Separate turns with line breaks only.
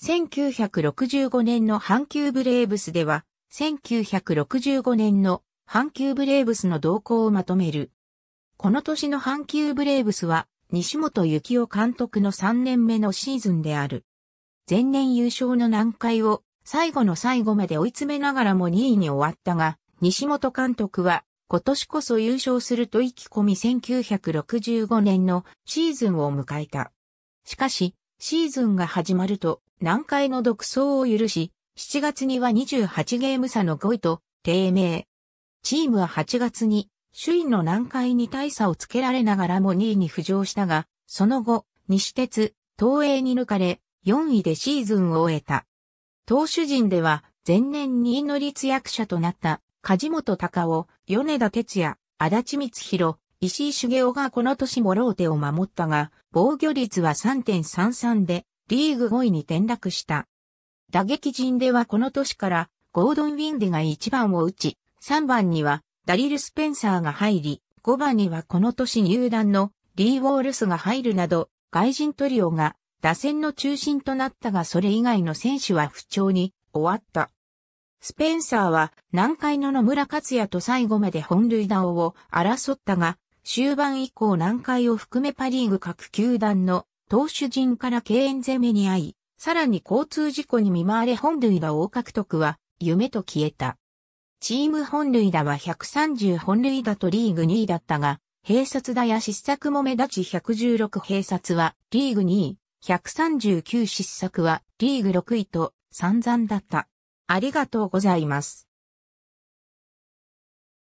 1965年の阪急ブレーブスでは、1965年の阪急ブレーブスの動向をまとめる。この年の阪急ブレーブスは、西本幸雄監督の3年目のシーズンである。前年優勝の難解を最後の最後まで追い詰めながらも2位に終わったが、西本監督は今年こそ優勝すると意気込み1965年のシーズンを迎えた。しかし、シーズンが始まると南海の独走を許し、7月には28ゲーム差の5位と低迷。チームは8月に首位の南海に大差をつけられながらも2位に浮上したが、その後、西鉄、東映に抜かれ、4位でシーズンを終えた。投手陣では、前年2位の立役者となった、梶本隆夫、米田哲也、足立光弘、石井茂雄がこの年もローテを守ったが、防御率は3.33で、リーグ5位に転落した。打撃陣ではこの年からゴードン・ウィンデが1番を打ち、3番にはダリル・スペンサーが入り、5番にはこの年入団のリー・ウォールスが入るなど、外人トリオが打線の中心となったがそれ以外の選手は不調に終わった。スペンサーは南海野村克也と最後まで本塁打を争ったが、終盤以降南海を含めパリーグ各球団の投手陣から敬遠攻めに遭い、さらに交通事故に見舞われ本塁打を獲得は夢と消えた。チーム本塁打は130本塁打とリーグ2位だったが、併殺打や失策も目立ち116併殺はリーグ2位、139失策はリーグ6位と散々だった。ありがとうございます。